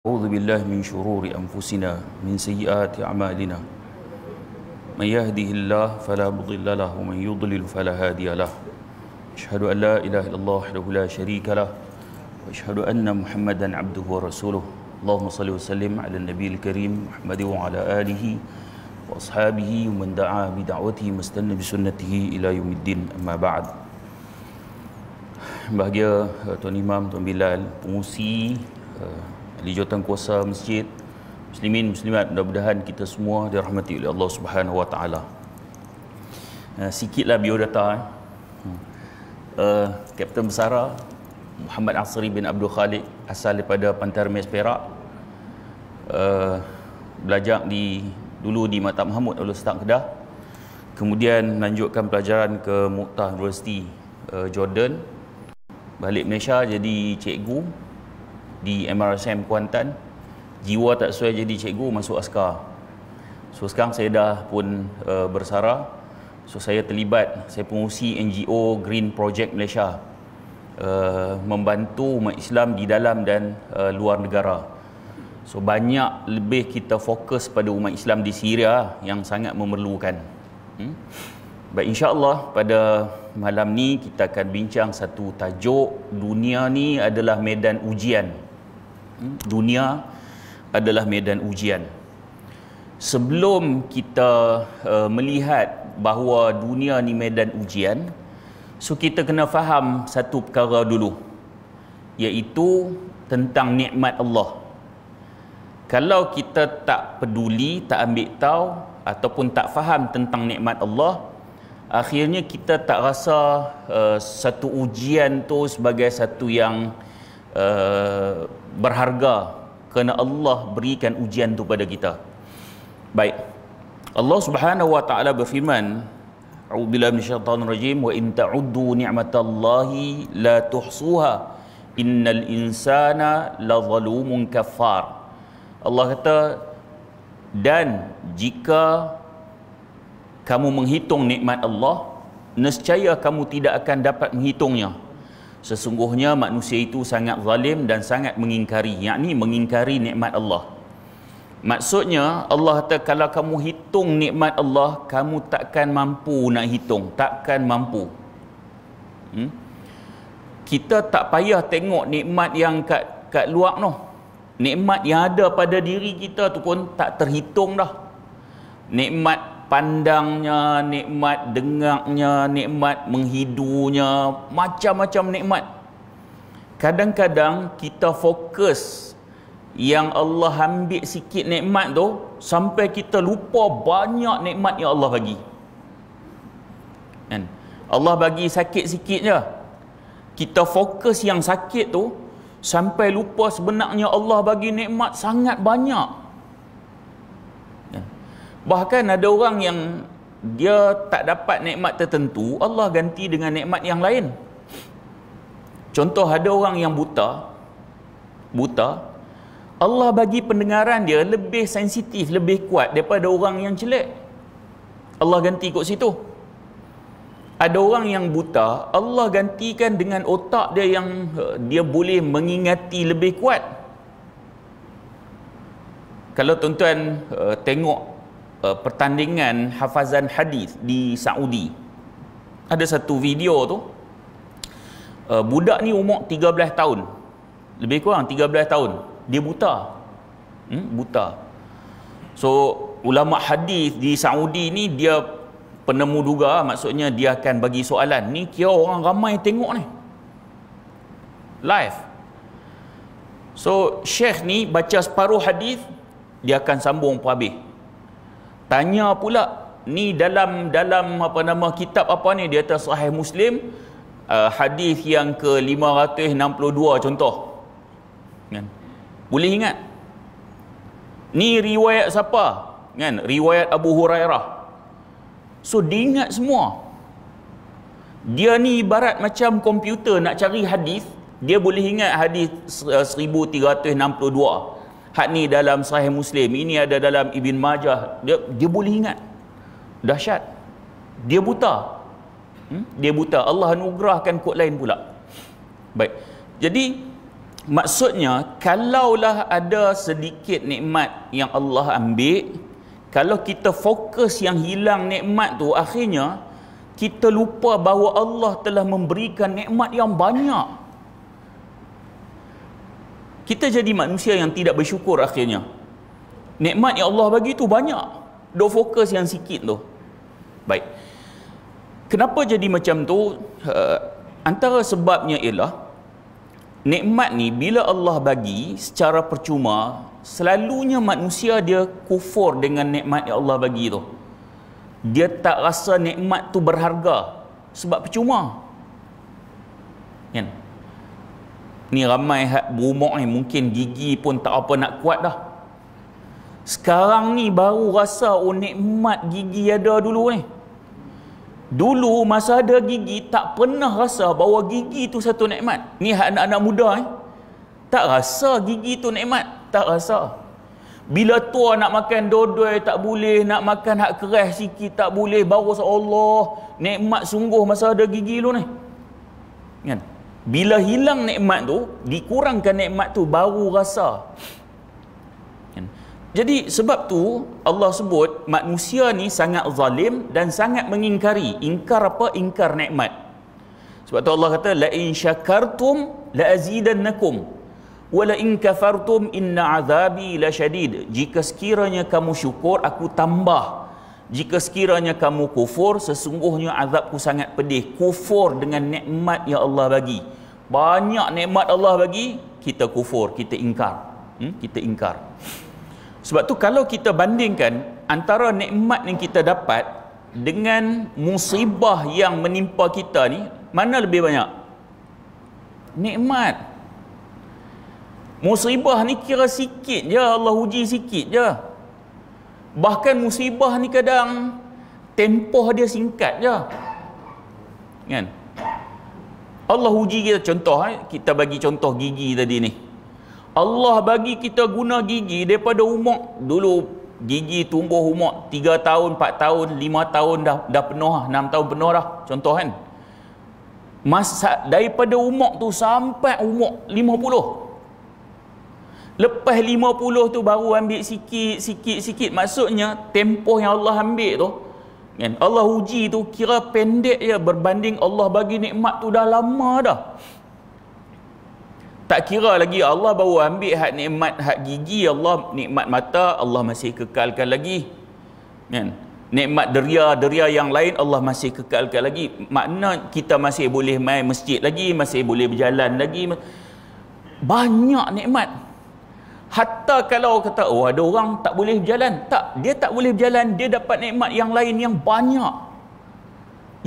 أعوذ بالله من شرور أنفسنا من سيئات أعمالنا من يهده الله فلا مضل له ومن يضلل فلا هادي له أشهد أن لا إله إلا الله وحده لا شريك له وأشهد أن محمدا عبده ورسوله اللهم صل وسلم على النبي الكريم محمد وعلى آله وأصحابه ومن دعا بدعوته واستنى بسنته إلى يوم الدين أما بعد Bahagia Tuan Imam, Tuan Bilal, pengusi eh, ahli jawatan kuasa masjid muslimin muslimat mudah-mudahan kita semua dirahmati oleh Allah Subhanahu wa taala eh, sikitlah biodata eh. Uh, Kapten Besara Muhammad Asri bin Abdul Khalid asal daripada Pantai Remes Perak uh, belajar di dulu di Matam Mahmud Ulu Setang Kedah kemudian lanjutkan pelajaran ke Muqtah University uh, Jordan balik Malaysia jadi cikgu di MRSM Kuantan jiwa tak sesuai jadi cikgu masuk askar so sekarang saya dah pun uh, bersara so saya terlibat saya pengurusi NGO Green Project Malaysia uh, membantu umat Islam di dalam dan uh, luar negara so banyak lebih kita fokus pada umat Islam di Syria yang sangat memerlukan hmm? Insya Allah pada malam ni kita akan bincang satu tajuk dunia ni adalah medan ujian dunia adalah medan ujian sebelum kita uh, melihat bahawa dunia ni medan ujian so kita kena faham satu perkara dulu iaitu tentang nikmat Allah kalau kita tak peduli tak ambil tahu ataupun tak faham tentang nikmat Allah akhirnya kita tak rasa uh, satu ujian tu sebagai satu yang Uh, berharga kerana Allah berikan ujian itu pada kita. Baik. Allah Subhanahu wa taala berfirman, "A'udzubillahi minasyaitonir rajim wa in ta'uddu ni'matallahi la tuhsuha. Innal insana lazalumun kafar." Allah kata dan jika kamu menghitung nikmat Allah, nescaya kamu tidak akan dapat menghitungnya sesungguhnya manusia itu sangat zalim dan sangat mengingkari yakni mengingkari nikmat Allah maksudnya Allah kata kalau kamu hitung nikmat Allah kamu takkan mampu nak hitung takkan mampu hmm? kita tak payah tengok nikmat yang kat kat luar noh nikmat yang ada pada diri kita tu pun tak terhitung dah nikmat pandangnya, nikmat dengarnya, nikmat menghidunya, macam-macam nikmat. Kadang-kadang kita fokus yang Allah ambil sikit nikmat tu sampai kita lupa banyak nikmat yang Allah bagi. Kan? Allah bagi sakit sikit je. Kita fokus yang sakit tu sampai lupa sebenarnya Allah bagi nikmat sangat banyak. Bahkan ada orang yang dia tak dapat nikmat tertentu, Allah ganti dengan nikmat yang lain. Contoh ada orang yang buta, buta, Allah bagi pendengaran dia lebih sensitif, lebih kuat daripada orang yang celik. Allah ganti kat situ. Ada orang yang buta, Allah gantikan dengan otak dia yang eh, dia boleh mengingati lebih kuat. Kalau tuan-tuan uh, tengok uh, pertandingan hafazan hadis di Saudi. Ada satu video tu. Uh, budak ni umur 13 tahun. Lebih kurang 13 tahun. Dia buta. Hmm, buta. So ulama hadis di Saudi ni dia penemu duga maksudnya dia akan bagi soalan. Ni kira orang ramai tengok ni. Live. So, Syekh ni baca separuh hadis dia akan sambung pun habis tanya pula ni dalam dalam apa nama kitab apa ni di atas sahih muslim uh, hadis yang ke 562 contoh kan boleh ingat ni riwayat siapa kan riwayat Abu Hurairah so diingat semua dia ni ibarat macam komputer nak cari hadis dia boleh ingat hadis 1362 uh, Hak ni dalam sahih Muslim. Ini ada dalam Ibn Majah. Dia, dia boleh ingat. Dahsyat. Dia buta. Hmm? Dia buta. Allah anugerahkan kod lain pula. Baik. Jadi, maksudnya, kalaulah ada sedikit nikmat yang Allah ambil, kalau kita fokus yang hilang nikmat tu, akhirnya, kita lupa bahawa Allah telah memberikan nikmat yang banyak kita jadi manusia yang tidak bersyukur akhirnya nikmat yang Allah bagi tu banyak do fokus yang sikit tu baik kenapa jadi macam tu uh, antara sebabnya ialah nikmat ni bila Allah bagi secara percuma selalunya manusia dia kufur dengan nikmat yang Allah bagi tu dia tak rasa nikmat tu berharga sebab percuma kan yeah ni ramai hak berumur ni mungkin gigi pun tak apa nak kuat dah sekarang ni baru rasa oh nikmat gigi ada dulu ni dulu masa ada gigi tak pernah rasa bahawa gigi tu satu nikmat ni hak anak-anak muda ni eh. tak rasa gigi tu nikmat tak rasa bila tua nak makan dodoi tak boleh nak makan hak keras sikit tak boleh baru Allah nikmat sungguh masa ada gigi lu ni kan bila hilang nikmat tu, dikurangkan nikmat tu baru rasa. Kan? Jadi sebab tu Allah sebut manusia ni sangat zalim dan sangat mengingkari. Ingkar apa? Ingkar nikmat. Sebab tu Allah kata la in syakartum la azidannakum wa la in kafartum inna azabi la shadid. Jika sekiranya kamu syukur aku tambah jika sekiranya kamu kufur sesungguhnya azabku sangat pedih kufur dengan nikmat yang Allah bagi banyak nikmat Allah bagi kita kufur kita ingkar hmm? kita ingkar sebab tu kalau kita bandingkan antara nikmat yang kita dapat dengan musibah yang menimpa kita ni mana lebih banyak nikmat musibah ni kira sikit je Allah uji sikit je Bahkan musibah ni kadang tempoh dia singkat je. Kan? Allah uji kita contoh eh, kita bagi contoh gigi tadi ni. Allah bagi kita guna gigi daripada umur dulu gigi tumbuh umur 3 tahun, 4 tahun, 5 tahun dah dah penuh, 6 lah. tahun penuh dah. Contoh kan. Masa daripada umur tu sampai umur Lepas 50 tu baru ambil sikit, sikit, sikit. Maksudnya tempoh yang Allah ambil tu. Kan? Allah uji tu kira pendek je berbanding Allah bagi nikmat tu dah lama dah. Tak kira lagi Allah baru ambil hak nikmat, hak gigi Allah, nikmat mata Allah masih kekalkan lagi. Kan? Nikmat deria, deria yang lain Allah masih kekalkan lagi. Makna kita masih boleh main masjid lagi, masih boleh berjalan lagi. Banyak Nikmat. Hatta kalau kata, oh ada orang tak boleh berjalan. Tak, dia tak boleh berjalan. Dia dapat nikmat yang lain yang banyak.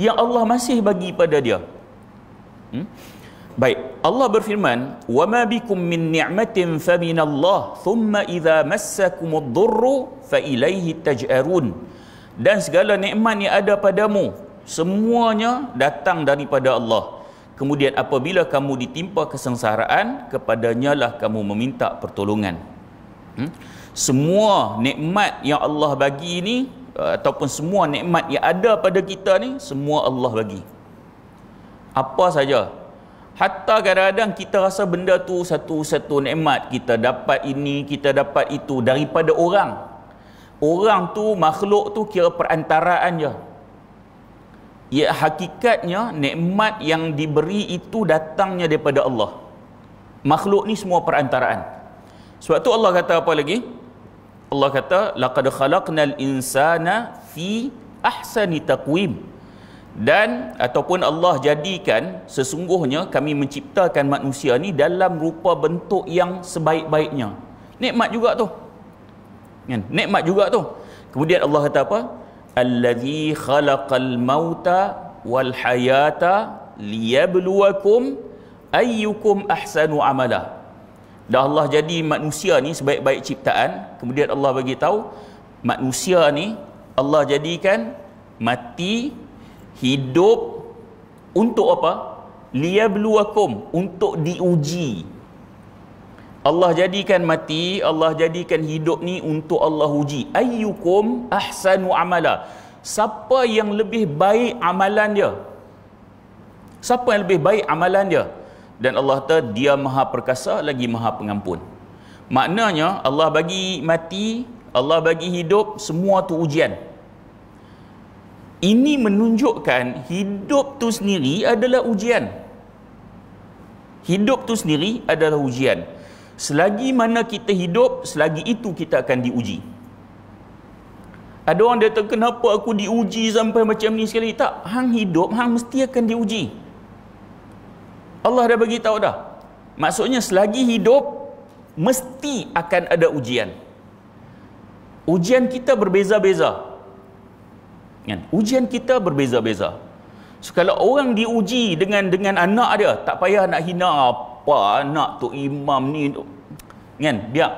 Yang Allah masih bagi pada dia. Hmm? Baik, Allah berfirman, وَمَا بِكُمْ مِنْ نِعْمَةٍ فَمِنَ اللَّهِ ثُمَّ إِذَا مَسَّكُمُ الضُّرُّ فَإِلَيْهِ تَجْأَرُونَ Dan segala nikmat yang ada padamu, semuanya datang daripada Allah. Kemudian apabila kamu ditimpa kesengsaraan, kepadanya lah kamu meminta pertolongan. Hmm? Semua nikmat yang Allah bagi ni eh, ataupun semua nikmat yang ada pada kita ni semua Allah bagi. Apa saja. Hatta kadang-kadang kita rasa benda tu satu-satu nikmat kita dapat ini, kita dapat itu daripada orang. Orang tu makhluk tu kira perantaraan je. Ya ia ya, hakikatnya nikmat yang diberi itu datangnya daripada Allah makhluk ni semua perantaraan sebab tu Allah kata apa lagi Allah kata laqad khalaqnal insana fi ahsani taqwim dan ataupun Allah jadikan sesungguhnya kami menciptakan manusia ni dalam rupa bentuk yang sebaik-baiknya nikmat juga tu kan nikmat juga tu kemudian Allah kata apa الذي خلق الموت والحياة ليبلوكم أيكم أحسن عملا Dah Allah jadi manusia ni sebaik-baik ciptaan Kemudian Allah bagi tahu Manusia ni Allah jadikan Mati Hidup Untuk apa? Liabluakum Untuk diuji Allah jadikan mati, Allah jadikan hidup ni untuk Allah uji. Ayyukum ahsanu amala. Siapa yang lebih baik amalan dia? Siapa yang lebih baik amalan dia? Dan Allah kata dia maha perkasa lagi maha pengampun. Maknanya Allah bagi mati, Allah bagi hidup, semua tu ujian. Ini menunjukkan hidup tu sendiri adalah ujian. Hidup tu sendiri adalah ujian. Selagi mana kita hidup, selagi itu kita akan diuji. Ada orang dia tanya, kenapa aku diuji sampai macam ni sekali? Tak, hang hidup, hang mesti akan diuji. Allah dah bagi tahu dah. Maksudnya selagi hidup, mesti akan ada ujian. Ujian kita berbeza-beza. Kan? Ujian kita berbeza-beza. So, kalau orang diuji dengan dengan anak dia, tak payah nak hina apa anak tu imam ni tu kan dia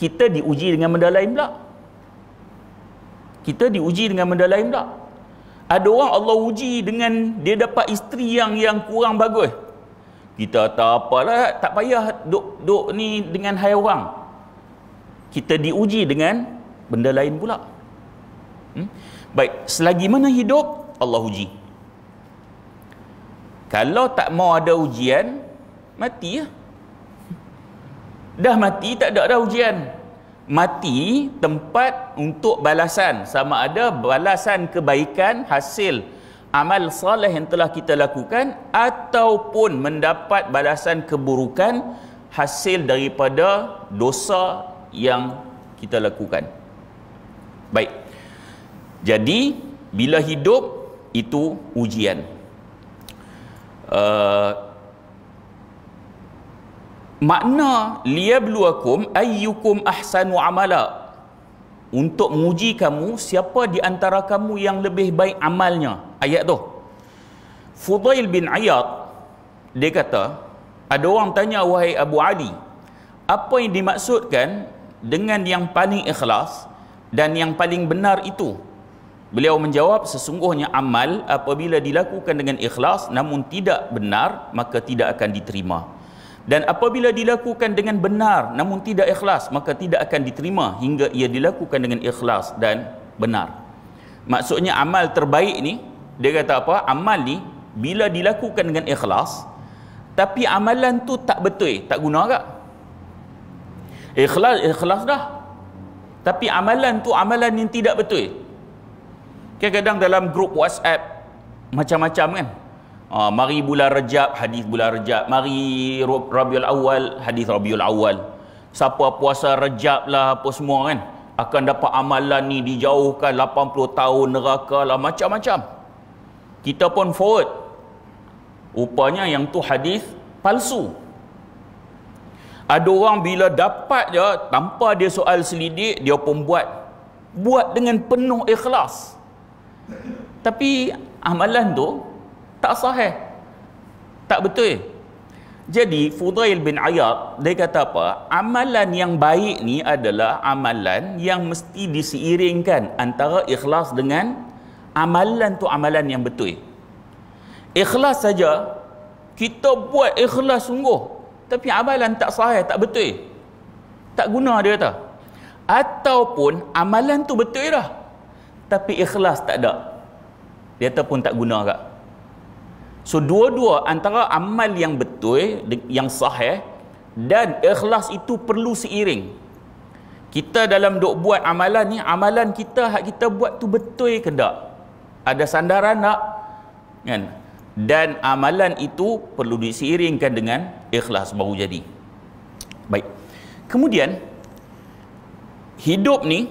kita diuji dengan benda lain pula kita diuji dengan benda lain pula ada orang Allah uji dengan dia dapat isteri yang yang kurang bagus kita tak apa lah, tak payah duk duk ni dengan hai orang kita diuji dengan benda lain pula hmm? baik selagi mana hidup Allah uji kalau tak mau ada ujian mati ya, Dah mati tak ada dah ujian. Mati tempat untuk balasan sama ada balasan kebaikan hasil amal soleh yang telah kita lakukan ataupun mendapat balasan keburukan hasil daripada dosa yang kita lakukan. Baik. Jadi bila hidup itu ujian. Uh, makna liyabluwakum ayyukum ahsanu amala untuk menguji kamu siapa di antara kamu yang lebih baik amalnya ayat tu Fudail bin Ayat dia kata ada orang tanya wahai Abu Ali apa yang dimaksudkan dengan yang paling ikhlas dan yang paling benar itu beliau menjawab sesungguhnya amal apabila dilakukan dengan ikhlas namun tidak benar maka tidak akan diterima dan apabila dilakukan dengan benar namun tidak ikhlas maka tidak akan diterima hingga ia dilakukan dengan ikhlas dan benar maksudnya amal terbaik ni dia kata apa amal ni bila dilakukan dengan ikhlas tapi amalan tu tak betul tak guna agak ikhlas ikhlas dah tapi amalan tu amalan yang tidak betul kadang-kadang dalam grup whatsapp macam-macam kan Uh, mari bulan Rejab, hadis bulan Rejab. Mari Rabiul Awal, hadis Rabiul Awal. Siapa puasa Rejab lah apa semua kan. Akan dapat amalan ni dijauhkan 80 tahun neraka lah macam-macam. Kita pun forward. Rupanya yang tu hadis palsu. Ada orang bila dapat je tanpa dia soal selidik dia pun buat. Buat dengan penuh ikhlas. Tapi amalan tu tak sah eh tak betul eh? jadi Fudail bin Ayyab dia kata apa amalan yang baik ni adalah amalan yang mesti diseiringkan antara ikhlas dengan amalan tu amalan yang betul ikhlas saja kita buat ikhlas sungguh tapi amalan tak sahih tak betul tak guna dia kata ataupun amalan tu betul dah tapi ikhlas tak ada dia kata pun tak guna kat So dua-dua antara amal yang betul yang sah eh dan ikhlas itu perlu seiring. Kita dalam dok buat amalan ni, amalan kita hak kita buat tu betul ke tak? Ada sandaran tak? Kan? Dan amalan itu perlu diseiringkan dengan ikhlas baru jadi. Baik. Kemudian hidup ni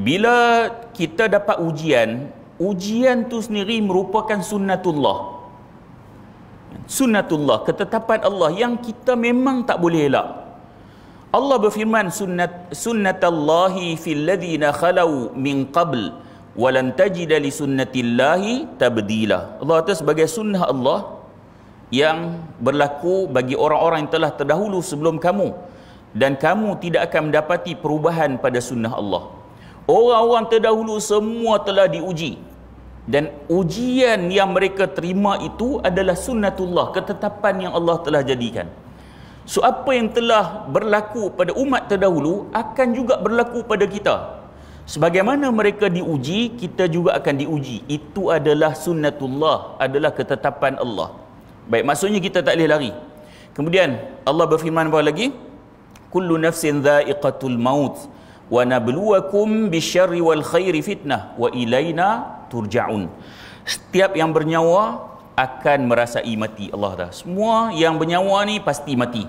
bila kita dapat ujian, ujian tu sendiri merupakan sunnatullah sunnatullah ketetapan Allah yang kita memang tak boleh elak Allah berfirman sunnat sunnatallahi fil ladzina khalau min qabl walan tajida li sunnatillahi tabdila Allah kata sebagai sunnah Allah yang berlaku bagi orang-orang yang telah terdahulu sebelum kamu dan kamu tidak akan mendapati perubahan pada sunnah Allah orang-orang terdahulu semua telah diuji dan ujian yang mereka terima itu adalah sunnatullah ketetapan yang Allah telah jadikan so apa yang telah berlaku pada umat terdahulu akan juga berlaku pada kita sebagaimana mereka diuji kita juga akan diuji itu adalah sunnatullah adalah ketetapan Allah baik maksudnya kita tak boleh lari kemudian Allah berfirman apa lagi kullu nafsin dha'iqatul maut wa nabluwakum bisyarri wal khairi fitnah wa ilaina turjaun setiap yang bernyawa akan merasai mati Allah dah semua yang bernyawa ni pasti mati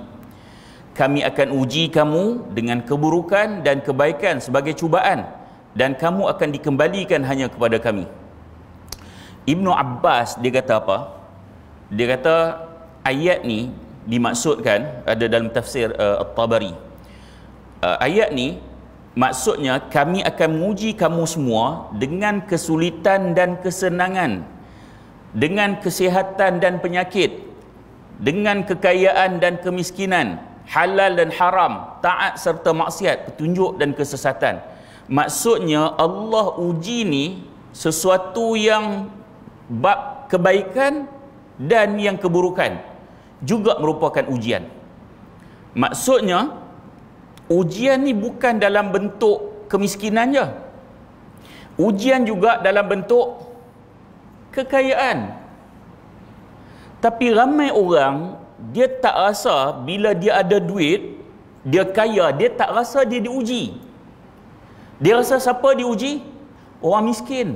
kami akan uji kamu dengan keburukan dan kebaikan sebagai cubaan dan kamu akan dikembalikan hanya kepada kami Ibn Abbas dia kata apa dia kata ayat ni dimaksudkan ada dalam tafsir uh, At-Tabari uh, ayat ni Maksudnya kami akan menguji kamu semua dengan kesulitan dan kesenangan dengan kesihatan dan penyakit dengan kekayaan dan kemiskinan halal dan haram taat serta maksiat petunjuk dan kesesatan maksudnya Allah uji ni sesuatu yang bab kebaikan dan yang keburukan juga merupakan ujian maksudnya ujian ni bukan dalam bentuk kemiskinan je ujian juga dalam bentuk kekayaan tapi ramai orang dia tak rasa bila dia ada duit dia kaya dia tak rasa dia diuji dia rasa siapa diuji orang miskin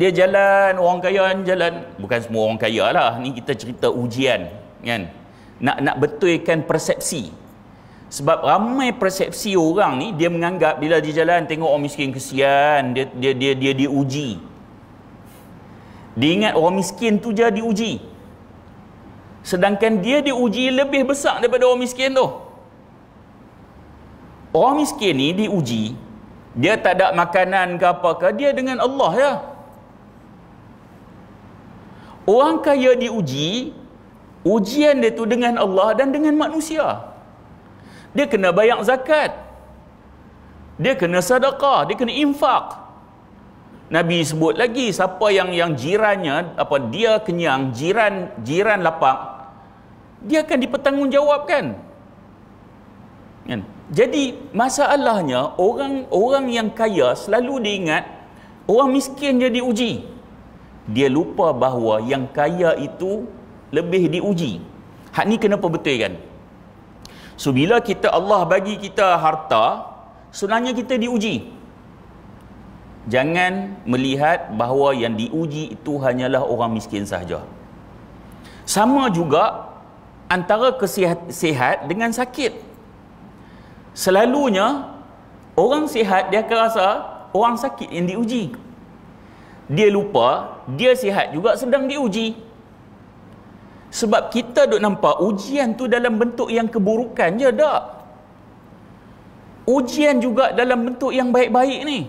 dia jalan orang kaya jalan bukan semua orang kaya lah ni kita cerita ujian kan yeah nak nak betulkan persepsi sebab ramai persepsi orang ni dia menganggap bila di jalan tengok orang miskin kesian dia dia dia dia diuji dia ingat orang miskin tu je diuji sedangkan dia diuji lebih besar daripada orang miskin tu orang miskin ni diuji dia tak ada makanan ke apa ke dia dengan Allah ya orang kaya diuji ujian dia tu dengan Allah dan dengan manusia dia kena bayar zakat dia kena sedekah dia kena infak Nabi sebut lagi siapa yang yang jirannya apa dia kenyang jiran jiran lapar dia akan dipertanggungjawabkan kan jadi masalahnya orang orang yang kaya selalu diingat orang miskin jadi uji dia lupa bahawa yang kaya itu lebih diuji hak ni kena perbetul kan so bila kita Allah bagi kita harta sebenarnya kita diuji jangan melihat bahawa yang diuji itu hanyalah orang miskin sahaja sama juga antara kesihat dengan sakit selalunya orang sihat dia akan rasa orang sakit yang diuji dia lupa dia sihat juga sedang diuji sebab kita duk nampak ujian tu dalam bentuk yang keburukan je tak? Ujian juga dalam bentuk yang baik-baik ni.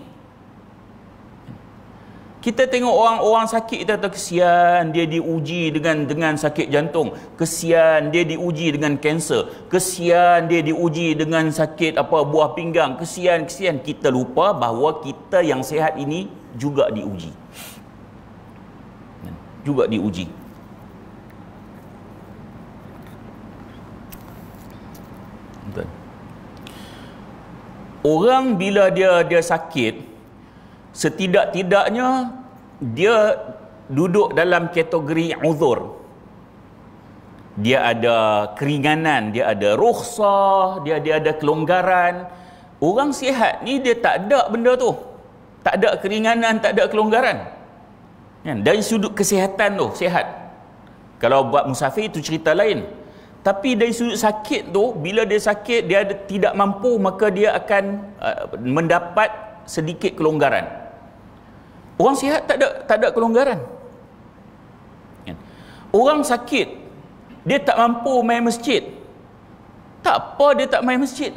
Kita tengok orang-orang sakit kita kata kesian dia diuji dengan dengan sakit jantung, kesian dia diuji dengan kanser, kesian dia diuji dengan sakit apa buah pinggang, kesian kesian kita lupa bahawa kita yang sehat ini juga diuji. Juga diuji. orang bila dia dia sakit setidak-tidaknya dia duduk dalam kategori uzur dia ada keringanan dia ada rukhsah dia dia ada kelonggaran orang sihat ni dia tak ada benda tu tak ada keringanan tak ada kelonggaran kan dari sudut kesihatan tu sihat kalau buat musafir itu cerita lain tapi dari sudut sakit tu bila dia sakit dia tidak mampu maka dia akan uh, mendapat sedikit kelonggaran orang sihat tak ada tak ada kelonggaran kan? orang sakit dia tak mampu main masjid tak apa dia tak main masjid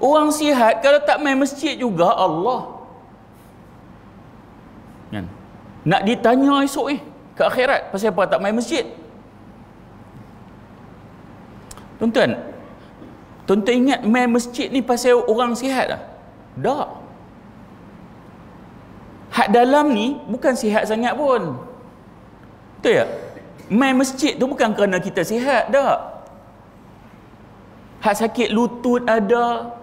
orang sihat kalau tak main masjid juga Allah kan? nak ditanya esok eh, ke akhirat pasal apa tak main masjid Tuan-tuan, tuan-tuan ingat main masjid ni pasal orang sihat lah? Tak. Hak dalam ni bukan sihat sangat pun. Betul tak? Main masjid tu bukan kerana kita sihat, tak. Hak sakit lutut ada.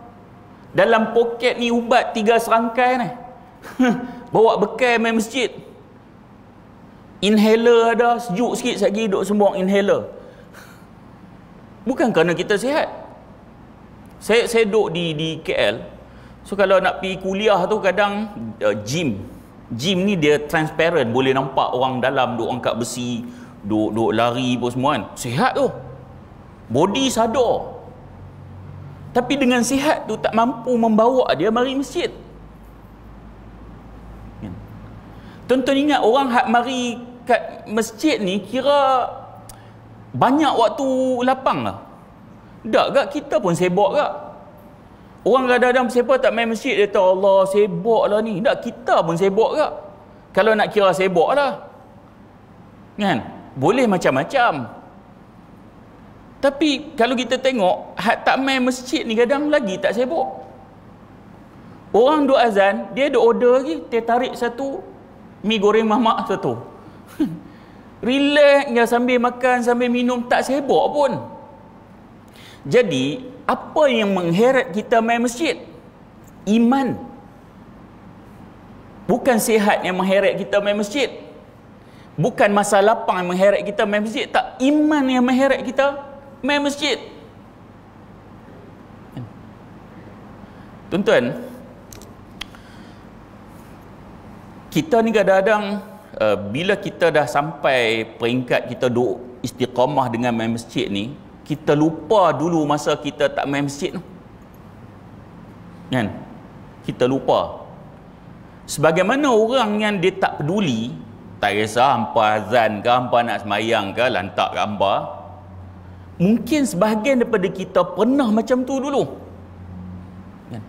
Dalam poket ni ubat tiga serangkai ni. Bawa bekal main masjid. Inhaler ada, sejuk sikit sekejap duduk semua inhaler. Bukan kerana kita sihat. Saya saya duduk di di KL. So kalau nak pergi kuliah tu kadang uh, gym. Gym ni dia transparent, boleh nampak orang dalam duk angkat besi, duk duk lari pun semua kan. Sihat tu. Body sado. Tapi dengan sihat tu tak mampu membawa dia mari masjid. Kan? tuan ingat orang hak mari kat masjid ni kira banyak waktu lapang lah tak kak kita pun sibuk kak orang kadang-kadang siapa tak main masjid dia tahu Allah sibuk lah ni tak kita pun sibuk kak kalau nak kira sibuk lah kan boleh macam-macam tapi kalau kita tengok hak tak main masjid ni kadang lagi tak sibuk orang duk azan dia duk order lagi dia tarik satu mi goreng mamak satu relaxnya sambil makan sambil minum tak sibuk pun jadi apa yang mengheret kita main masjid iman bukan sihat yang mengheret kita main masjid bukan masa lapang yang mengheret kita main masjid tak iman yang mengheret kita main masjid tuan-tuan kita ni kadang-kadang uh, bila kita dah sampai peringkat kita duk istiqamah dengan main masjid ni kita lupa dulu masa kita tak main masjid tu kan kita lupa sebagaimana orang yang dia tak peduli tak kisah hampa azan ke hampa nak semayang ke lantak ke hampa mungkin sebahagian daripada kita pernah macam tu dulu kan?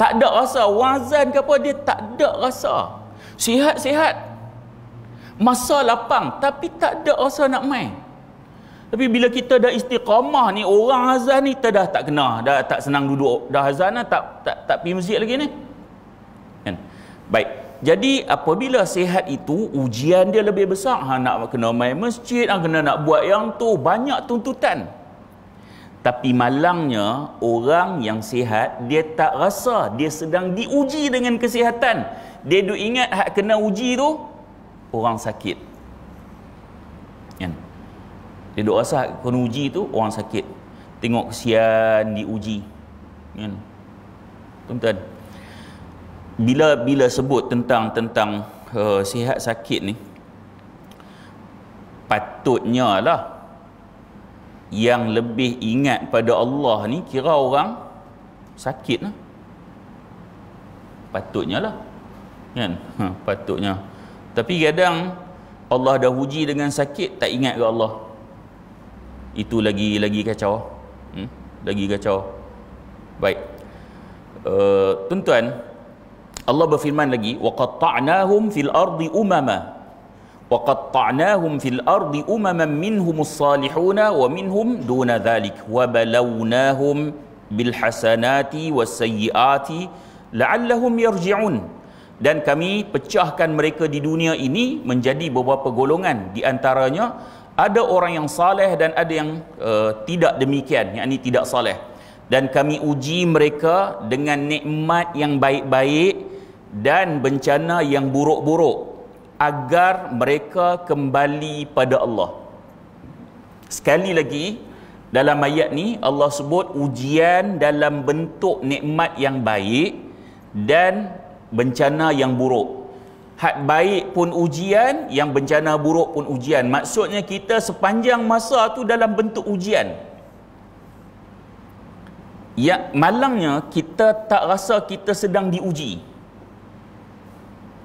tak ada rasa wazan ke apa dia tak ada rasa sihat-sihat Masa lapang tapi tak ada rasa nak main. Tapi bila kita dah istiqamah ni orang azan ni kita dah tak kena, dah tak senang duduk, dah azan dah tak tak tak pergi masjid lagi ni. Kan? Baik. Jadi apabila sihat itu ujian dia lebih besar. Ha nak kena main masjid, ha, kena nak buat yang tu, banyak tuntutan. Tapi malangnya orang yang sihat dia tak rasa dia sedang diuji dengan kesihatan. Dia duk ingat hak kena uji tu orang sakit kan dia duk rasa kena uji tu orang sakit tengok kesian diuji kan tuan-tuan bila bila sebut tentang tentang uh, sihat sakit ni patutnya lah yang lebih ingat pada Allah ni kira orang sakit lah patutnya lah kan ha, patutnya tapi kadang Allah dah uji dengan sakit tak ingat ke Allah. Itu lagi lagi kacau. Hmm? Lagi kacau. Baik. Uh, tuan-tuan Allah berfirman lagi waqatta'nahum fil ardi umama waqatta'nahum fil ardi umaman minhum as-salihuna wa minhum duna dhalik wa balawnahum bil hasanati was sayyiati la'allahum yarji'un dan kami pecahkan mereka di dunia ini menjadi beberapa golongan di antaranya ada orang yang saleh dan ada yang uh, tidak demikian yakni tidak saleh dan kami uji mereka dengan nikmat yang baik-baik dan bencana yang buruk-buruk agar mereka kembali pada Allah sekali lagi dalam ayat ni Allah sebut ujian dalam bentuk nikmat yang baik dan bencana yang buruk had baik pun ujian yang bencana buruk pun ujian maksudnya kita sepanjang masa tu dalam bentuk ujian ya malangnya kita tak rasa kita sedang diuji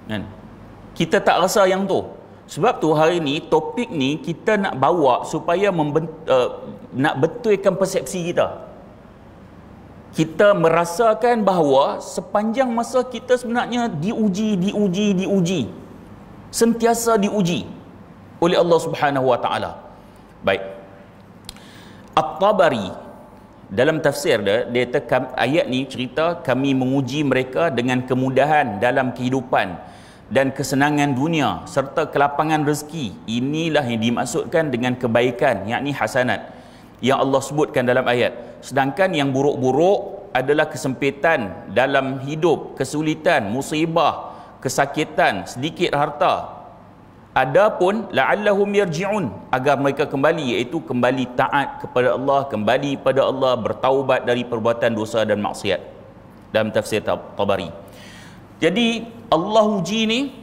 kan kita tak rasa yang tu sebab tu hari ni topik ni kita nak bawa supaya uh, nak betulkan persepsi kita kita merasakan bahawa sepanjang masa kita sebenarnya diuji diuji diuji sentiasa diuji oleh Allah Subhanahu wa taala. Baik. At-Tabari dalam tafsir dia dia kata ayat ni cerita kami menguji mereka dengan kemudahan dalam kehidupan dan kesenangan dunia serta kelapangan rezeki. Inilah yang dimaksudkan dengan kebaikan yakni hasanat yang Allah sebutkan dalam ayat. Sedangkan yang buruk-buruk adalah kesempitan dalam hidup, kesulitan, musibah, kesakitan, sedikit harta. Adapun la'allahum yarji'un agar mereka kembali iaitu kembali taat kepada Allah, kembali pada Allah bertaubat dari perbuatan dosa dan maksiat. Dalam tafsir Tabari. Jadi Allah uji ni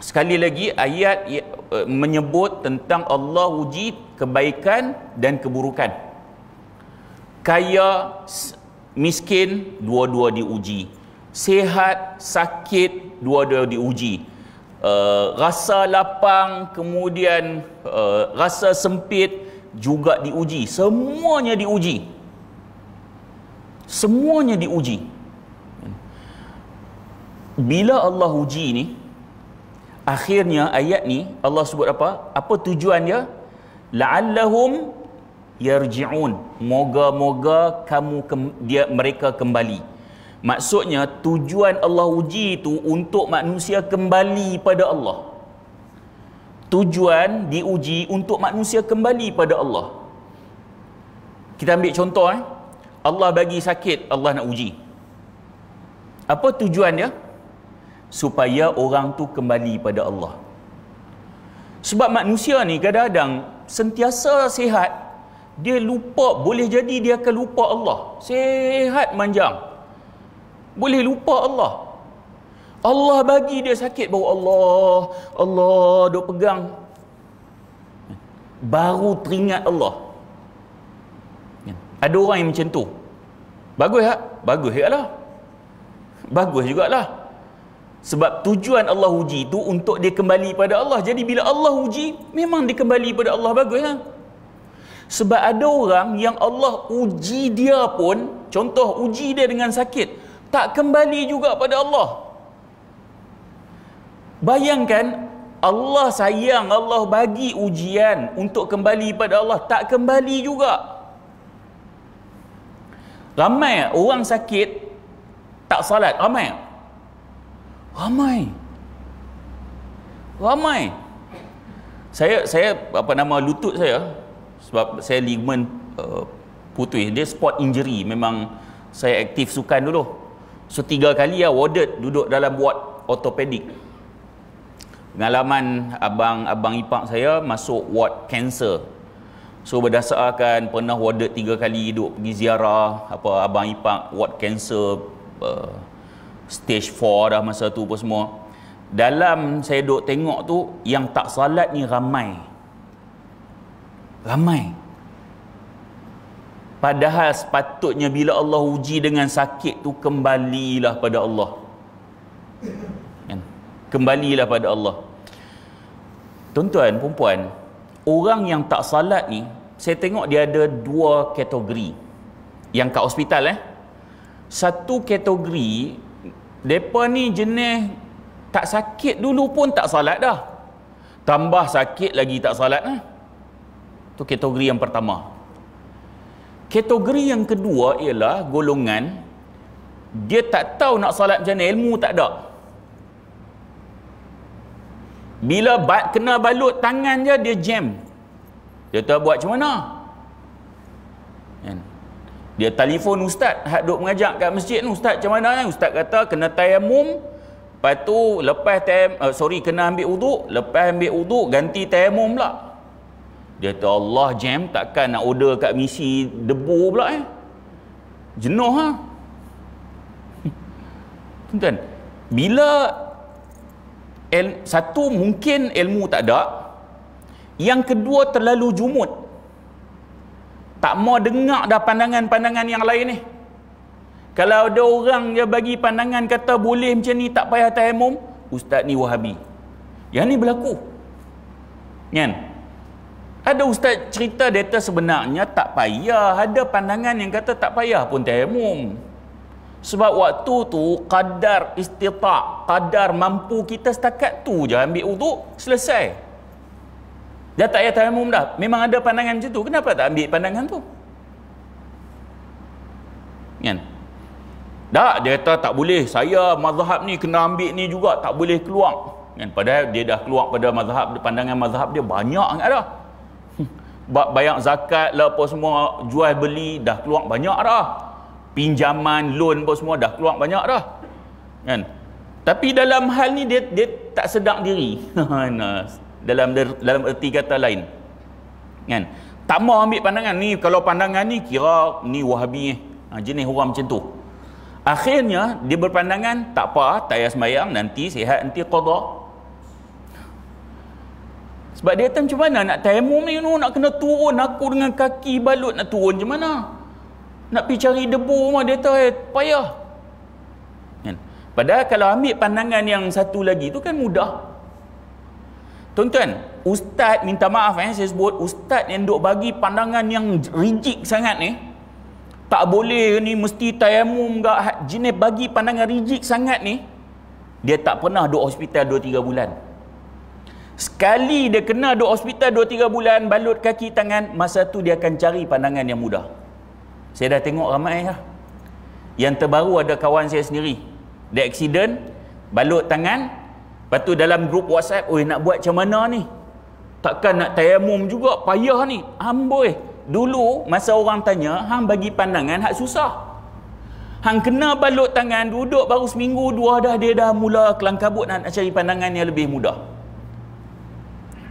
sekali lagi ayat ya, eh, menyebut tentang Allah uji kebaikan dan keburukan kaya miskin dua-dua diuji sehat sakit dua-dua diuji uh, rasa lapang kemudian uh, rasa sempit juga diuji semuanya diuji semuanya diuji bila Allah uji ni akhirnya ayat ni Allah sebut apa? Apa tujuan dia? La'allahum yarji'un. Moga-moga kamu kem, dia mereka kembali. Maksudnya tujuan Allah uji itu untuk manusia kembali pada Allah. Tujuan diuji untuk manusia kembali pada Allah. Kita ambil contoh eh. Allah bagi sakit, Allah nak uji. Apa tujuan dia? supaya orang tu kembali pada Allah. Sebab manusia ni kadang-kadang sentiasa sihat, dia lupa, boleh jadi dia akan lupa Allah. Sihat manjang. Boleh lupa Allah. Allah bagi dia sakit bawa Allah, Allah duk pegang. Baru teringat Allah. Ada orang yang macam tu. Bagus tak? Bagus juga lah. Bagus juga lah. Bagus jugalah. Sebab tujuan Allah uji itu untuk dia kembali pada Allah. Jadi bila Allah uji, memang dia kembali pada Allah. Bagus kan? Sebab ada orang yang Allah uji dia pun, contoh uji dia dengan sakit, tak kembali juga pada Allah. Bayangkan Allah sayang, Allah bagi ujian untuk kembali pada Allah, tak kembali juga. Ramai orang sakit, tak salat. Ramai Ramai. Ramai. Saya saya apa nama lutut saya sebab saya ligament uh, putih dia spot injury memang saya aktif sukan dulu. So tiga kali ya warded duduk dalam buat ortopedik. Pengalaman abang abang ipak saya masuk ward cancer. So berdasarkan pernah warded tiga kali duduk pergi ziarah apa abang ipak ward cancer uh, stage 4 dah masa tu pun semua dalam saya duk tengok tu yang tak salat ni ramai ramai padahal sepatutnya bila Allah uji dengan sakit tu kembalilah pada Allah kan? kembalilah pada Allah tuan-tuan, perempuan orang yang tak salat ni saya tengok dia ada dua kategori yang kat hospital eh satu kategori Depa ni jenis tak sakit dulu pun tak salat dah. Tambah sakit lagi tak salat eh. Tu kategori yang pertama. Kategori yang kedua ialah golongan dia tak tahu nak salat macam mana, ilmu tak ada. Bila bat kena balut tangan je dia jam. Dia tahu buat macam mana? Dia telefon ustaz, hak duk mengajak kat masjid ni, ustaz macam mana ni? Ustaz kata kena tayamum, lepas tu lepas tayam, uh, eh, sorry kena ambil uduk, lepas ambil uduk ganti tayamum pula. Dia kata Allah jam takkan nak order kat misi debu pula eh. Jenuh ha. Tuan-tuan, bila satu mungkin ilmu tak ada, yang kedua terlalu jumut tak mau dengar dah pandangan-pandangan yang lain ni kalau ada orang yang bagi pandangan kata boleh macam ni tak payah tayamum ustaz ni wahabi yang ni berlaku kan ada ustaz cerita data sebenarnya tak payah ada pandangan yang kata tak payah pun tayamum sebab waktu tu kadar istitak kadar mampu kita setakat tu je ambil uduk selesai Dah tak payah tayamum dah. Memang ada pandangan macam tu. Kenapa tak ambil pandangan tu? Kan? Tak, dia kata tak boleh. Saya mazhab ni kena ambil ni juga. Tak boleh keluar. Kan? Padahal dia dah keluar pada mazhab. Pandangan mazhab dia banyak kan dah. Hmm. Bayar zakat lah apa semua. Jual beli dah keluar banyak dah. Pinjaman, loan apa semua dah keluar banyak dah. Kan? Tapi dalam hal ni dia, dia tak sedang diri. nah, dalam dalam erti kata lain kan tak mau ambil pandangan ni kalau pandangan ni kira ni wahabi eh. ha, jenis orang macam tu akhirnya dia berpandangan tak apa tayar semayang nanti sihat nanti qadha sebab dia kata macam mana nak tayamum ni you nak kena turun aku dengan kaki balut nak turun macam mana nak pergi cari debu rumah dia kata eh, payah kan? padahal kalau ambil pandangan yang satu lagi tu kan mudah Tuan-tuan, ustaz minta maaf eh, saya sebut ustaz yang duk bagi pandangan yang rigid sangat ni. Tak boleh ni mesti tayamum enggak ha- jenis bagi pandangan rigid sangat ni. Dia tak pernah duk hospital 2 3 bulan. Sekali dia kena duk hospital 2 3 bulan balut kaki tangan, masa tu dia akan cari pandangan yang mudah. Saya dah tengok ramai lah. Yang terbaru ada kawan saya sendiri. Dia accident, balut tangan, Lepas tu dalam grup WhatsApp, oi nak buat macam mana ni? Takkan nak tayamum juga, payah ni. Amboi. Dulu masa orang tanya, hang bagi pandangan hak susah. Hang kena balut tangan, duduk baru seminggu, dua dah dia dah mula kelangkabut nak, nak cari pandangan yang lebih mudah.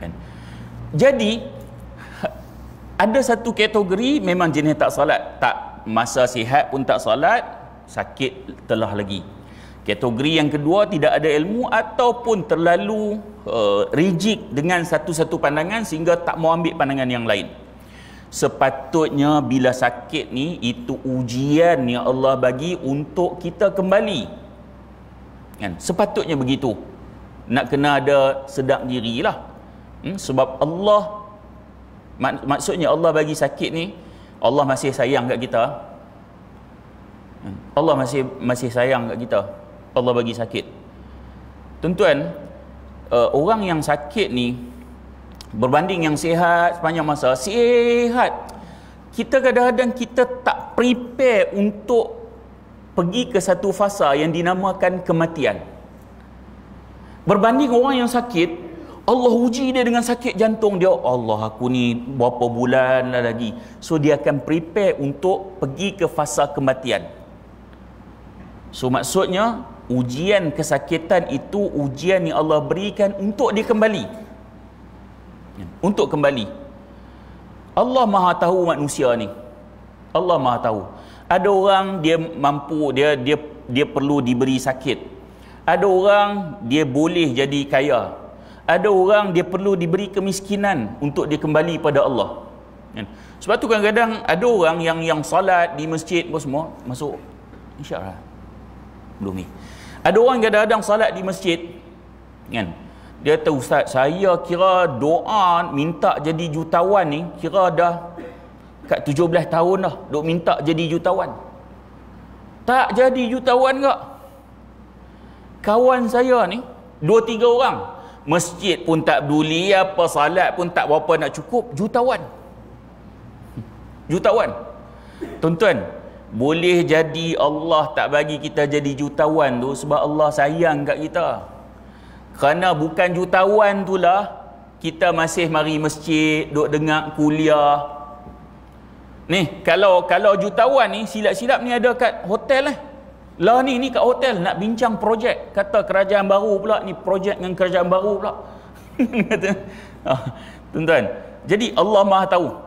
Kan? Jadi, ada satu kategori memang jenis tak salat. Tak masa sihat pun tak salat, sakit telah lagi kategori yang kedua tidak ada ilmu ataupun terlalu uh, rigid dengan satu-satu pandangan sehingga tak mau ambil pandangan yang lain sepatutnya bila sakit ni itu ujian yang Allah bagi untuk kita kembali kan sepatutnya begitu nak kena ada sedap dirilah hmm? sebab Allah mak- maksudnya Allah bagi sakit ni Allah masih sayang kat kita hmm? Allah masih masih sayang kat kita Allah bagi sakit tuan-tuan uh, orang yang sakit ni berbanding yang sihat sepanjang masa sihat kita kadang-kadang kita tak prepare untuk pergi ke satu fasa yang dinamakan kematian berbanding orang yang sakit Allah uji dia dengan sakit jantung dia Allah aku ni berapa bulan lah lagi so dia akan prepare untuk pergi ke fasa kematian so maksudnya ujian kesakitan itu ujian yang Allah berikan untuk dia kembali untuk kembali Allah maha tahu manusia ni Allah maha tahu ada orang dia mampu dia dia dia perlu diberi sakit ada orang dia boleh jadi kaya ada orang dia perlu diberi kemiskinan untuk dia kembali pada Allah kan? sebab tu kadang-kadang ada orang yang yang salat di masjid apa semua masuk insyaAllah belum ni ada orang kadang-kadang salat di masjid kan. Dia kata ustaz, saya kira doa minta jadi jutawan ni kira dah kat 17 tahun dah duk minta jadi jutawan. Tak jadi jutawan ke? Kawan saya ni dua tiga orang masjid pun tak peduli apa salat pun tak berapa nak cukup jutawan jutawan tuan-tuan boleh jadi Allah tak bagi kita jadi jutawan tu sebab Allah sayang kat kita kerana bukan jutawan tu lah kita masih mari masjid duk dengar kuliah ni kalau kalau jutawan ni silap-silap ni ada kat hotel lah eh? lah ni ni kat hotel nak bincang projek kata kerajaan baru pula ni projek dengan kerajaan baru pula ah, tuan-tuan jadi Allah maha tahu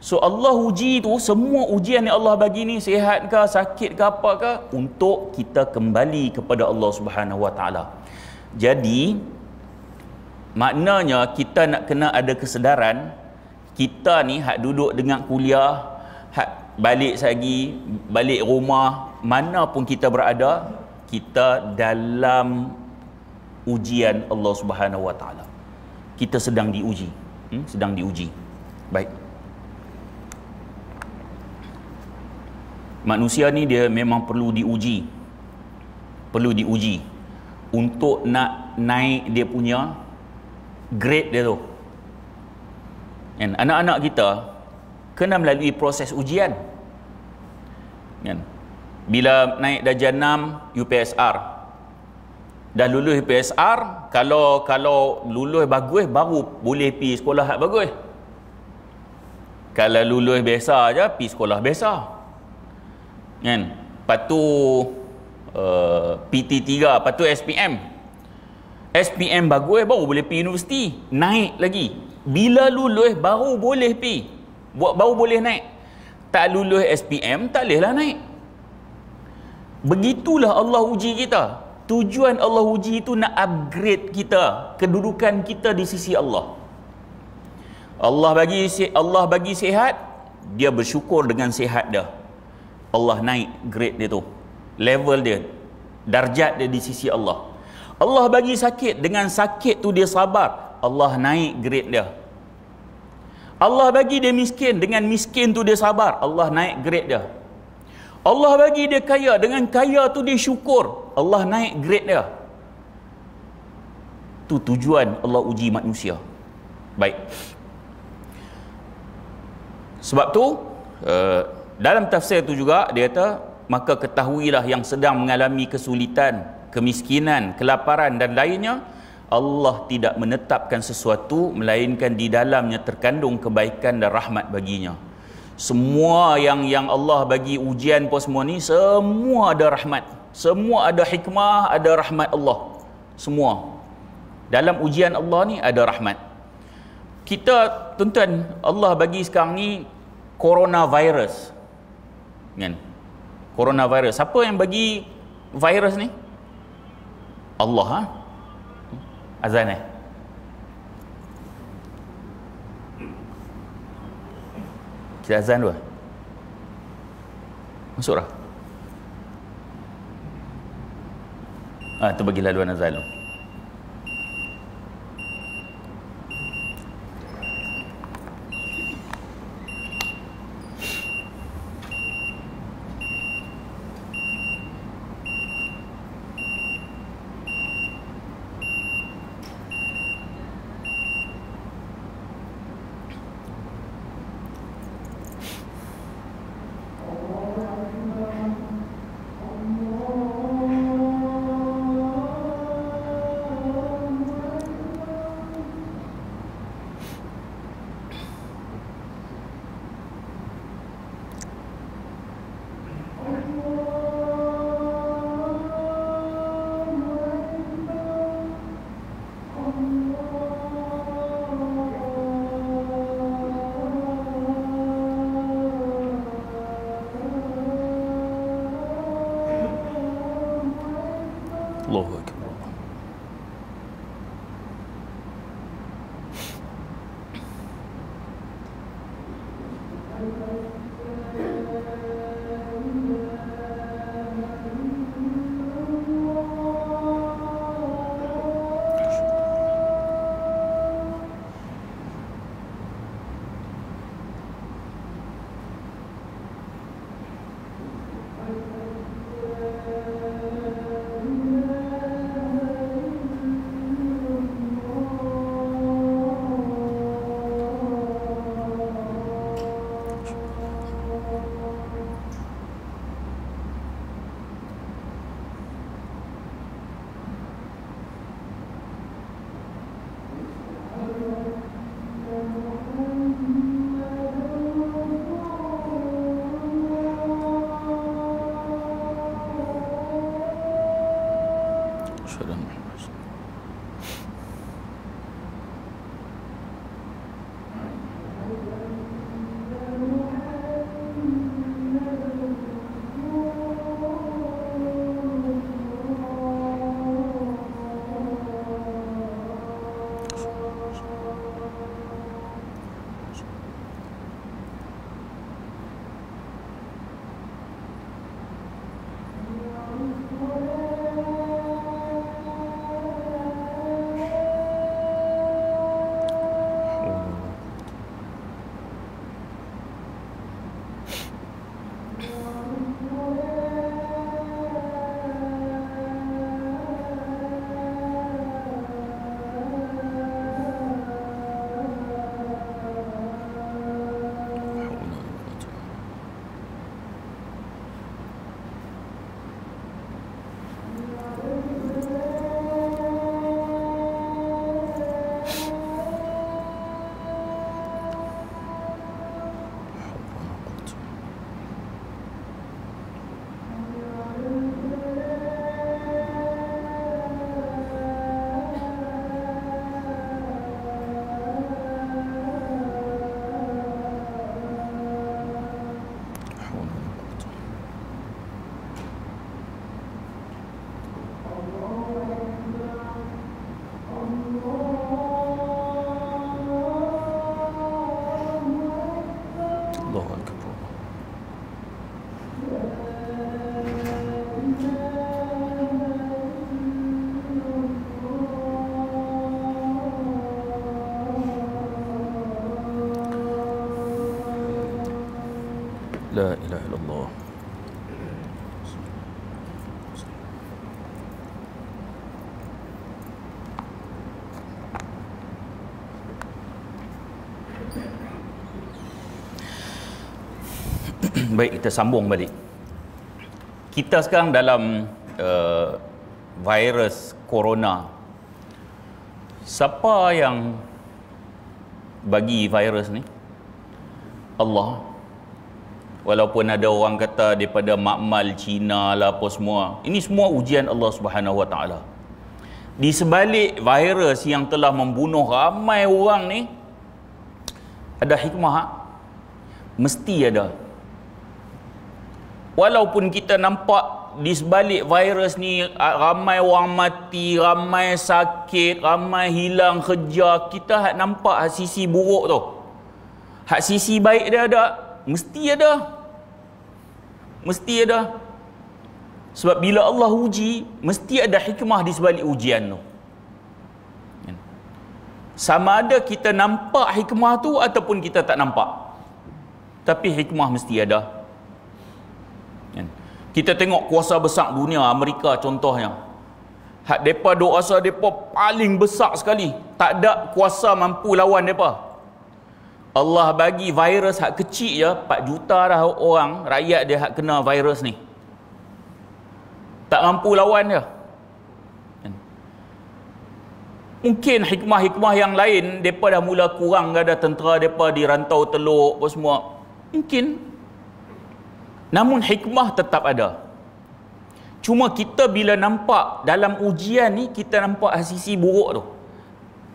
So Allah uji tu semua ujian yang Allah bagi ni sihat ke sakit ke apa ke untuk kita kembali kepada Allah Subhanahu Wa Taala. Jadi maknanya kita nak kena ada kesedaran kita ni hak duduk dengan kuliah hak balik lagi balik rumah mana pun kita berada kita dalam ujian Allah Subhanahu Wa Taala. Kita sedang diuji. Hmm? sedang diuji. Baik. manusia ni dia memang perlu diuji perlu diuji untuk nak naik dia punya grade dia tu kan anak-anak kita kena melalui proses ujian kan bila naik darjah 6 UPSR dah lulus UPSR kalau kalau lulus bagus baru boleh pergi sekolah yang bagus kalau lulus biasa aja pergi sekolah biasa kan patu uh, PT3 patu SPM SPM bagus eh, baru boleh pergi universiti naik lagi bila lulus baru boleh pergi buat baru boleh naik tak lulus SPM tak boleh lah naik begitulah Allah uji kita tujuan Allah uji itu nak upgrade kita kedudukan kita di sisi Allah Allah bagi Allah bagi sihat dia bersyukur dengan sihat dah. Allah naik grade dia tu level dia darjat dia di sisi Allah Allah bagi sakit dengan sakit tu dia sabar Allah naik grade dia Allah bagi dia miskin dengan miskin tu dia sabar Allah naik grade dia Allah bagi dia kaya dengan kaya tu dia syukur Allah naik grade dia tu tujuan Allah uji manusia baik sebab tu uh, dalam tafsir itu juga dia kata maka ketahuilah yang sedang mengalami kesulitan kemiskinan kelaparan dan lainnya Allah tidak menetapkan sesuatu melainkan di dalamnya terkandung kebaikan dan rahmat baginya semua yang yang Allah bagi ujian pun semua ni semua ada rahmat semua ada hikmah ada rahmat Allah semua dalam ujian Allah ni ada rahmat kita tuan-tuan Allah bagi sekarang ni coronavirus kan coronavirus siapa yang bagi virus ni Allah ha azan eh kita azan dua masuklah ah ha, tu bagi laluan azan dulu baik kita sambung balik kita sekarang dalam uh, virus corona siapa yang bagi virus ni Allah walaupun ada orang kata daripada makmal Cina lah apa semua ini semua ujian Allah Subhanahu Wa Taala di sebalik virus yang telah membunuh ramai orang ni ada hikmah ha? mesti ada walaupun kita nampak di sebalik virus ni ah, ramai orang mati, ramai sakit, ramai hilang kerja, kita hak nampak hak sisi buruk tu. Hak sisi baik dia ada, mesti ada. Mesti ada. Sebab bila Allah uji, mesti ada hikmah di sebalik ujian tu. Ya. Sama ada kita nampak hikmah tu ataupun kita tak nampak. Tapi hikmah mesti ada kita tengok kuasa besar dunia Amerika contohnya hak depa duk rasa depa paling besar sekali tak ada kuasa mampu lawan depa Allah bagi virus hak kecil je 4 juta dah orang rakyat dia hak kena virus ni tak mampu lawan dia kan? mungkin hikmah-hikmah yang lain depa dah mula kurang ada tentera depa di rantau teluk apa semua mungkin Namun hikmah tetap ada. Cuma kita bila nampak dalam ujian ni kita nampak sisi buruk tu.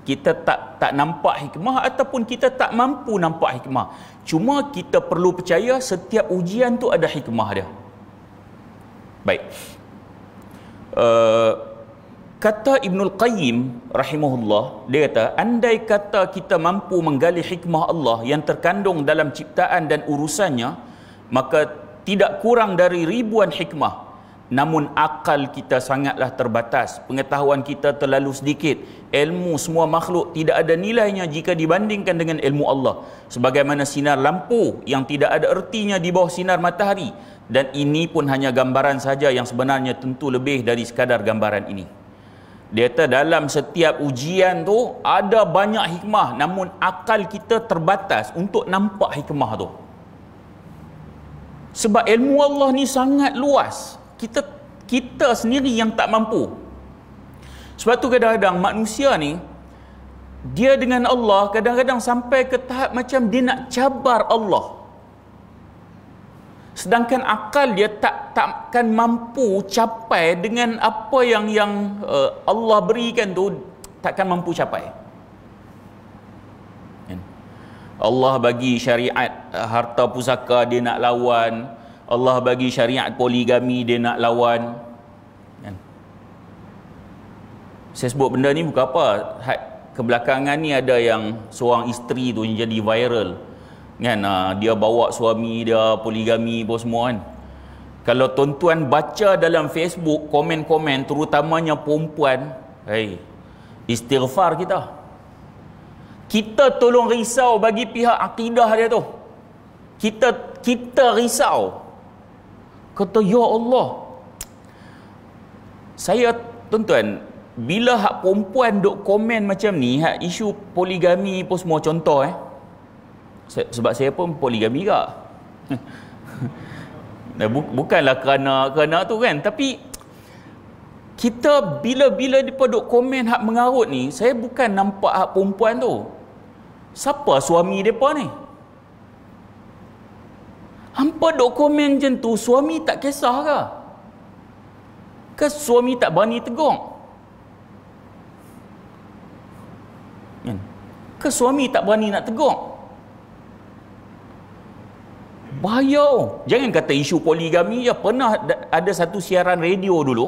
Kita tak tak nampak hikmah ataupun kita tak mampu nampak hikmah. Cuma kita perlu percaya setiap ujian tu ada hikmah dia. Baik. Uh, kata Ibn Al-Qayyim rahimahullah dia kata andai kata kita mampu menggali hikmah Allah yang terkandung dalam ciptaan dan urusannya maka tidak kurang dari ribuan hikmah namun akal kita sangatlah terbatas pengetahuan kita terlalu sedikit ilmu semua makhluk tidak ada nilainya jika dibandingkan dengan ilmu Allah sebagaimana sinar lampu yang tidak ada ertinya di bawah sinar matahari dan ini pun hanya gambaran saja yang sebenarnya tentu lebih dari sekadar gambaran ini dia kata dalam setiap ujian tu ada banyak hikmah namun akal kita terbatas untuk nampak hikmah tu sebab ilmu Allah ni sangat luas kita kita sendiri yang tak mampu sebab tu kadang-kadang manusia ni dia dengan Allah kadang-kadang sampai ke tahap macam dia nak cabar Allah sedangkan akal dia tak takkan mampu capai dengan apa yang yang uh, Allah berikan tu takkan mampu capai Allah bagi syariat eh, harta pusaka dia nak lawan Allah bagi syariat poligami dia nak lawan kan? saya sebut benda ni bukan apa kebelakangan ni ada yang seorang isteri tu yang jadi viral kan ah, dia bawa suami dia poligami apa semua kan kalau tuan-tuan baca dalam Facebook komen-komen terutamanya perempuan hey, istighfar kita kita tolong risau bagi pihak akidah dia tu kita kita risau kata ya Allah saya tuan-tuan bila hak perempuan duk komen macam ni hak isu poligami pun semua contoh eh sebab saya pun poligami juga nah, bukanlah kerana kerana tu kan tapi kita bila-bila depa duk komen hak mengarut ni saya bukan nampak hak perempuan tu siapa suami mereka ni hampa dokumen macam tu suami tak kisah ke ke suami tak berani tegur kan? ke suami tak berani nak tegur bahaya jangan kata isu poligami ya pernah ada satu siaran radio dulu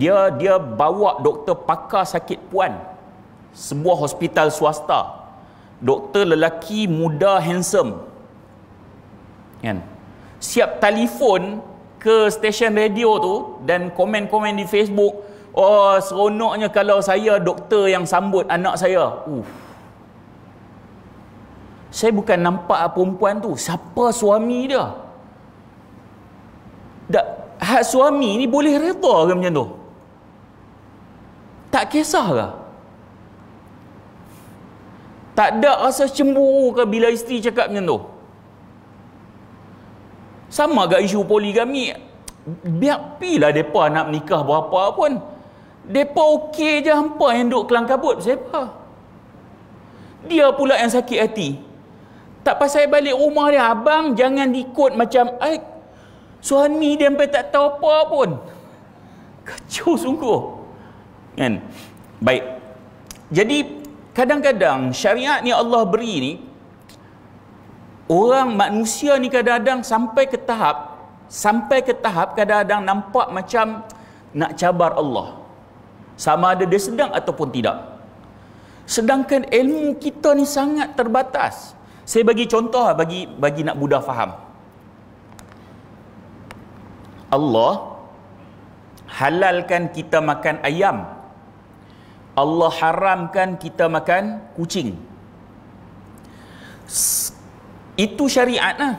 dia dia bawa doktor pakar sakit puan sebuah hospital swasta doktor lelaki muda handsome kan siap telefon ke stesen radio tu dan komen-komen di Facebook oh seronoknya kalau saya doktor yang sambut anak saya uh saya bukan nampak perempuan tu siapa suami dia tak hak suami ni boleh reda ke macam tu tak kisah tak ada rasa cemburu ke bila isteri cakap macam tu? Sama agak isu poligami. Biar pilah mereka nak nikah berapa pun. Mereka okey je hampa yang duduk kelang kabut. Siapa? Dia pula yang sakit hati. Tak pasal balik rumah dia. Abang jangan ikut macam... Ay, suami dia sampai tak tahu apa pun. Kacau sungguh. Kan? Baik. Jadi kadang-kadang syariat ni Allah beri ni orang manusia ni kadang-kadang sampai ke tahap sampai ke tahap kadang-kadang nampak macam nak cabar Allah sama ada dia sedang ataupun tidak sedangkan ilmu kita ni sangat terbatas saya bagi contoh lah, bagi bagi nak mudah faham Allah halalkan kita makan ayam Allah haramkan kita makan kucing. Itu syariat lah.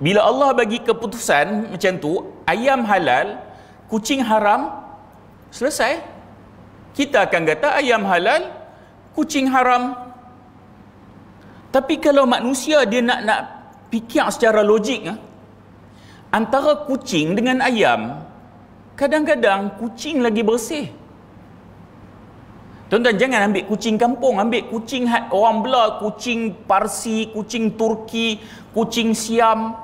Bila Allah bagi keputusan macam tu, ayam halal, kucing haram, selesai. Kita akan kata ayam halal, kucing haram. Tapi kalau manusia dia nak nak fikir secara logik ah, antara kucing dengan ayam, kadang-kadang kucing lagi bersih. Tuan-tuan jangan ambil kucing kampung, ambil kucing had orang bela, kucing Parsi, kucing Turki, kucing Siam.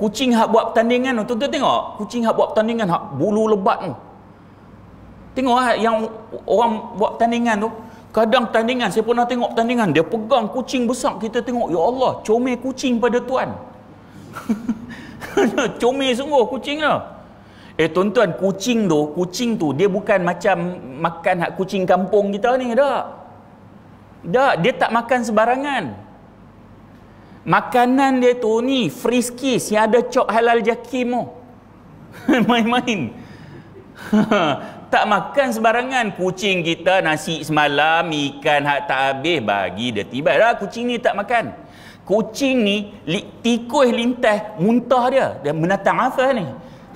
Kucing hak buat pertandingan tu, tuan-tuan tengok, kucing hak buat pertandingan hak bulu lebat tu. Tengok yang orang buat pertandingan tu. Kadang pertandingan, saya pernah tengok pertandingan, dia pegang kucing besar, kita tengok, ya Allah, comel kucing pada tuan. comel sungguh kucing dia. Lah. Eh tuan-tuan, kucing tu, kucing tu dia bukan macam makan hak kucing kampung kita ni, tak? Tak, dia tak makan sebarangan. Makanan dia tu ni friskis yang ada cok halal jakim tu. Main-main. tak makan sebarangan kucing kita nasi semalam ikan hak tak habis bagi dia tiba lah kucing ni tak makan kucing ni li, tikus lintas muntah dia dia menatang apa ni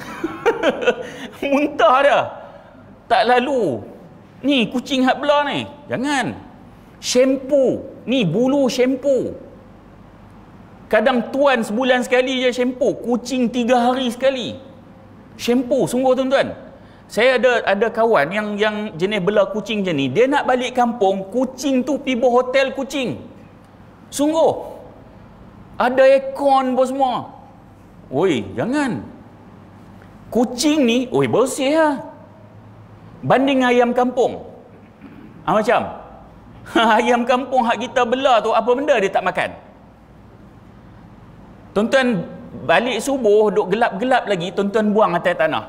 Muntah dah. Tak lalu. Ni kucing hak belah ni. Jangan. Shampoo. Ni bulu shampoo. Kadang tuan sebulan sekali je shampoo. Kucing tiga hari sekali. Shampoo. Sungguh tuan-tuan. Saya ada ada kawan yang yang jenis bela kucing je ni. Dia nak balik kampung. Kucing tu pergi hotel kucing. Sungguh. Ada ekon pun semua. Woi, jangan. Kucing ni, oi bersih lah. Banding ayam kampung. Ha, macam? Ha, ayam kampung hak kita belah tu, apa benda dia tak makan? Tonton balik subuh, duduk gelap-gelap lagi, tonton buang atas tanah.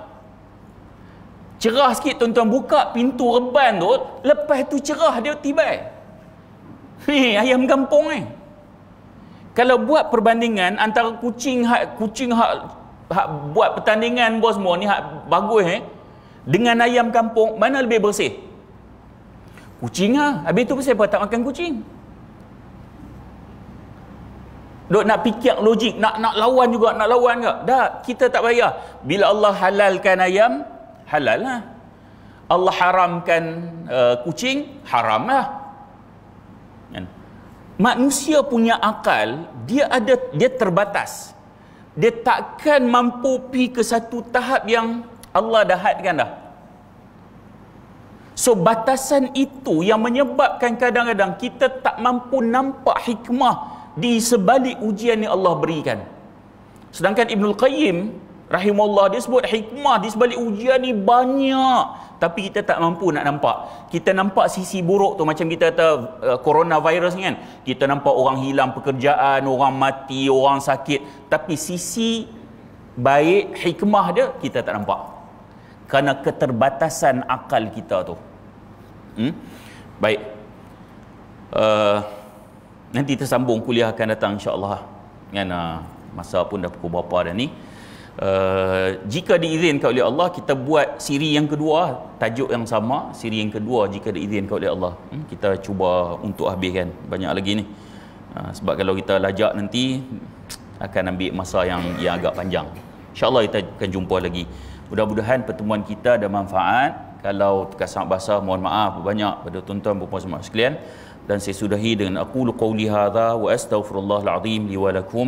Cerah sikit, tonton buka pintu reban tu, lepas tu cerah dia tiba. Ni, ayam kampung ni. Eh. Kalau buat perbandingan antara kucing hak kucing hak hak buat pertandingan bos semua ni hak bagus eh dengan ayam kampung mana lebih bersih kucing lah habis tu siapa tak makan kucing Duk nak fikir logik, nak nak lawan juga, nak lawan ke? Dah, kita tak payah. Bila Allah halalkan ayam, halal lah. Allah haramkan uh, kucing, haram lah. Manusia punya akal, dia ada dia terbatas dia takkan mampu pergi ke satu tahap yang Allah dah hadkan dah. So batasan itu yang menyebabkan kadang-kadang kita tak mampu nampak hikmah di sebalik ujian yang Allah berikan. Sedangkan Ibnul Qayyim rahimahullah dia sebut hikmah di sebalik ujian ni banyak tapi kita tak mampu nak nampak. Kita nampak sisi buruk tu macam kita kata uh, coronavirus ni kan. Kita nampak orang hilang pekerjaan, orang mati, orang sakit. Tapi sisi baik hikmah dia kita tak nampak. Kerana keterbatasan akal kita tu. Hmm? Baik. Uh, nanti tersambung kuliah akan datang insya-Allah. Kan uh, masa pun dah pukul berapa dah ni uh, jika diizinkan oleh Allah kita buat siri yang kedua tajuk yang sama siri yang kedua jika diizinkan oleh Allah hmm, kita cuba untuk habiskan banyak lagi ni uh, sebab kalau kita lajak nanti akan ambil masa yang yang agak panjang insyaallah kita akan jumpa lagi mudah-mudahan pertemuan kita ada manfaat kalau terkasar bahasa mohon maaf banyak pada tuan-tuan puan semua sekalian dan saya sudahi dengan aku qauli hadza wa astaghfirullahal azim li lakum